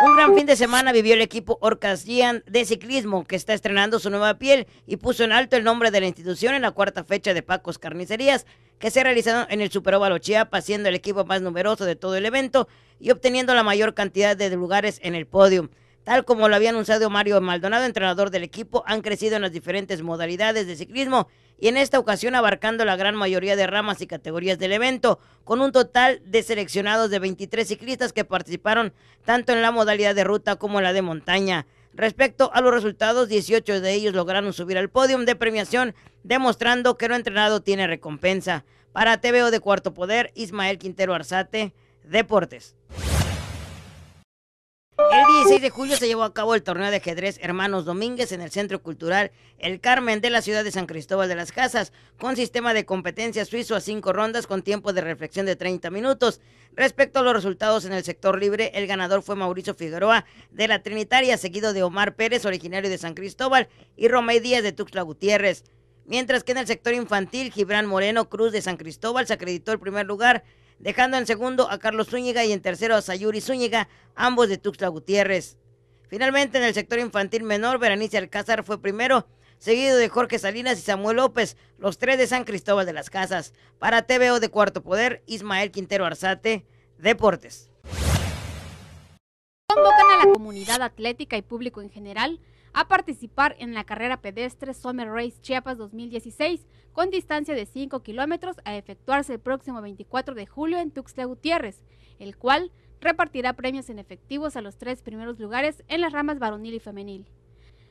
Un gran fin de semana vivió el equipo Orcas Gian de ciclismo, que está estrenando su nueva piel y puso en alto el nombre de la institución en la cuarta fecha de Pacos Carnicerías, que se realizaron en el Superóvalo Chiapas, siendo el equipo más numeroso de todo el evento y obteniendo la mayor cantidad de lugares en el podio. Tal como lo había anunciado Mario Maldonado, entrenador del equipo, han crecido en las diferentes modalidades de ciclismo y en esta ocasión abarcando la gran mayoría de ramas y categorías del evento, con un total de seleccionados de 23 ciclistas que participaron tanto en la modalidad de ruta como en la de montaña. Respecto a los resultados, 18 de ellos lograron subir al podio de premiación, demostrando que lo entrenado tiene recompensa. Para TVO de Cuarto Poder, Ismael Quintero Arzate, Deportes. El 16 de julio se llevó a cabo el torneo de ajedrez Hermanos Domínguez en el Centro Cultural El Carmen de la ciudad de San Cristóbal de las Casas, con sistema de competencia suizo a cinco rondas con tiempo de reflexión de 30 minutos. Respecto a los resultados en el sector libre, el ganador fue Mauricio Figueroa de la Trinitaria, seguido de Omar Pérez, originario de San Cristóbal, y Romay Díaz de Tuxtla Gutiérrez. Mientras que en el sector infantil, Gibran Moreno Cruz de San Cristóbal se acreditó el primer lugar dejando en segundo a Carlos Zúñiga y en tercero a Sayuri Zúñiga, ambos de Tuxtla Gutiérrez. Finalmente, en el sector infantil menor, Berenice Alcázar fue primero, seguido de Jorge Salinas y Samuel López, los tres de San Cristóbal de las Casas. Para TVO de Cuarto Poder, Ismael Quintero Arzate, Deportes. Convocan a la comunidad atlética y público en general a participar en la carrera pedestre Summer Race Chiapas 2016 con distancia de 5 kilómetros a efectuarse el próximo 24 de julio en Tuxtla Gutiérrez, el cual repartirá premios en efectivos a los tres primeros lugares en las ramas varonil y femenil.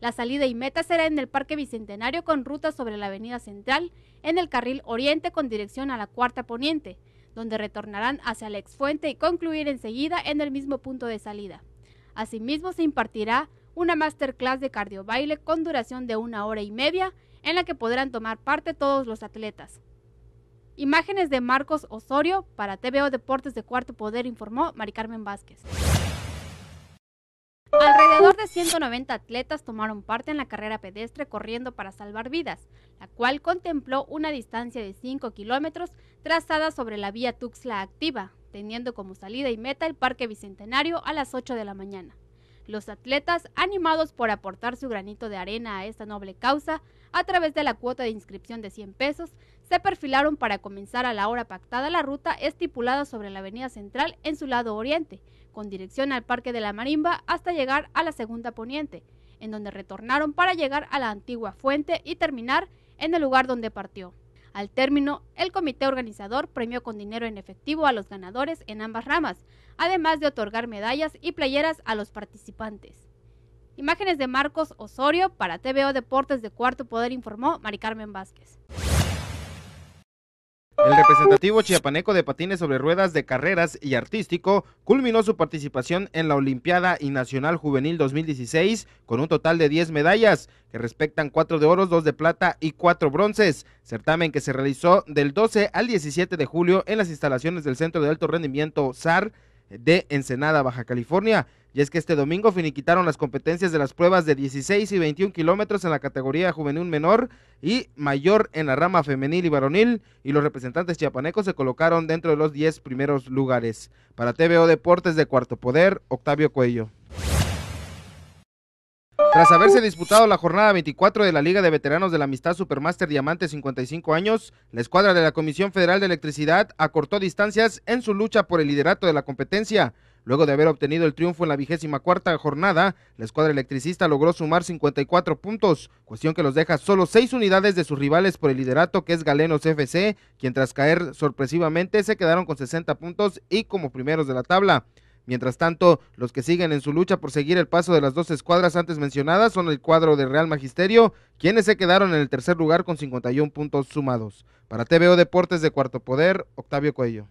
La salida y meta será en el Parque Bicentenario con ruta sobre la Avenida Central, en el carril oriente con dirección a la Cuarta Poniente, donde retornarán hacia la exfuente y concluir enseguida en el mismo punto de salida. Asimismo, se impartirá una masterclass de cardio baile con duración de una hora y media en la que podrán tomar parte todos los atletas. Imágenes de Marcos Osorio para TVO Deportes de Cuarto Poder informó Mari Carmen Vázquez. Alrededor de 190 atletas tomaron parte en la carrera pedestre corriendo para salvar vidas, la cual contempló una distancia de 5 kilómetros trazada sobre la vía Tuxla Activa, teniendo como salida y meta el Parque Bicentenario a las 8 de la mañana. Los atletas, animados por aportar su granito de arena a esta noble causa, a través de la cuota de inscripción de 100 pesos, se perfilaron para comenzar a la hora pactada la ruta estipulada sobre la Avenida Central en su lado oriente, con dirección al Parque de la Marimba hasta llegar a la Segunda Poniente, en donde retornaron para llegar a la antigua fuente y terminar en el lugar donde partió. Al término, el comité organizador premió con dinero en efectivo a los ganadores en ambas ramas, además de otorgar medallas y playeras a los participantes. Imágenes de Marcos Osorio para TVO Deportes de Cuarto Poder informó Mari Carmen Vázquez. El representativo chiapaneco de patines sobre ruedas de carreras y artístico culminó su participación en la Olimpiada y Nacional Juvenil 2016 con un total de 10 medallas, que respectan 4 de oro, 2 de plata y 4 bronces, certamen que se realizó del 12 al 17 de julio en las instalaciones del Centro de Alto Rendimiento SAR de Ensenada, Baja California. Y es que este domingo finiquitaron las competencias de las pruebas de 16 y 21 kilómetros en la categoría juvenil menor y mayor en la rama femenil y varonil. Y los representantes chiapanecos se colocaron dentro de los 10 primeros lugares. Para TVO Deportes de Cuarto Poder, Octavio Cuello. Tras haberse disputado la jornada 24 de la Liga de Veteranos de la Amistad Supermaster Diamante 55 años, la escuadra de la Comisión Federal de Electricidad acortó distancias en su lucha por el liderato de la competencia. Luego de haber obtenido el triunfo en la vigésima cuarta jornada, la escuadra electricista logró sumar 54 puntos, cuestión que los deja solo seis unidades de sus rivales por el liderato que es Galenos FC, quien tras caer sorpresivamente se quedaron con 60 puntos y como primeros de la tabla. Mientras tanto, los que siguen en su lucha por seguir el paso de las dos escuadras antes mencionadas son el cuadro de Real Magisterio, quienes se quedaron en el tercer lugar con 51 puntos sumados. Para TVO Deportes de Cuarto Poder, Octavio Cuello.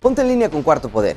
Ponte en línea con Cuarto Poder